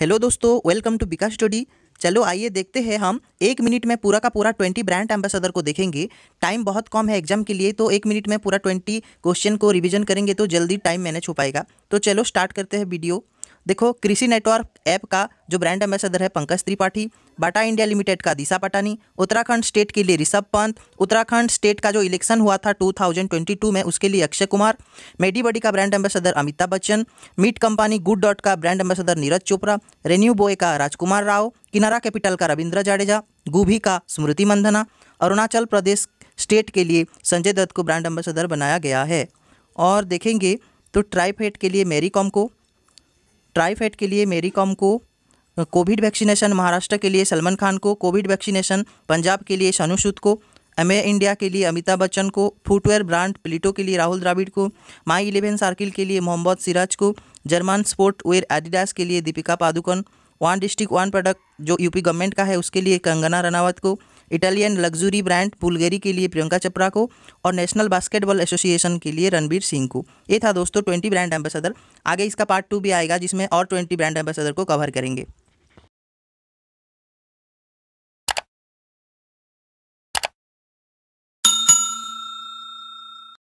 hello दोस्तों welcome to बिका study चलो आइए देखते हैं हम एक मिनट में पूरा का पूरा ट्वेंटी ब्रांड एम्बेसडर को देखेंगे टाइम बहुत कम है एग्जाम के लिए तो एक मिनट में पूरा ट्वेंटी क्वेश्चन को रिवीजन करेंगे तो जल्दी टाइम मैनेज हो पाएगा तो चलो स्टार्ट करते हैं वीडियो देखो कृषि नेटवर्क ऐप का जो ब्रांड एम्बेसडर है Pankaj Tripathi Bata India limited का दिशा पटानी उत्तराखंड स्टेट के लिए ऋषभ पंत उत्तराखंड स्टेट का जो इलेक्शन हुआ था 2022 में उसके लिए अक्षय कुमार मेडी का brand ambassador Amitabh Bachchan meat company good dot का brand ambassador Neeraj Chopra ReNew बोए का राजकुमार राव किनारा कैपिटल का रविंद्र जाडेजा गोभी का स्मृति मंधना अरुणाचल प्रदेश स्टेट के लिए संजय दत्त को ब्रांड एम्बेसडर बनाया गया है और देखेंगे तो ट्राईफेट के लिए मेरी कॉम को ट्राईफेड के लिए मेरी कॉम को कोविड वैक्सीनेशन महाराष्ट्र के लिए सलमान खान को कोविड वैक्सीनेशन पंजाब के लिए शानु सूद को एम इंडिया के लिए अमिताभ बच्चन को फुटवेयर ब्रांड प्लीटो के लिए राहुल द्राविड को माई इलेवन सर्किल के लिए मोहम्मद सिराज को जर्मन स्पोर्ट वेयर एडिडास के लिए Deepika Padukone one district one product जो यूपी गवर्नमेंट का है उसके लिए कंगना रनावत को इटालियन लग्जरी ब्रांड बुलगेरी के लिए प्रियंका चोपड़ा को और नेशनल बास्केटबॉल एसोसिएशन के लिए रणबीर सिंह को ये था दोस्तों ट्वेंटी ब्रांड एम्बेसडर आगे इसका पार्ट टू भी आएगा जिसमें और ट्वेंटी ब्रांड एम्बेसडर को कवर करेंगे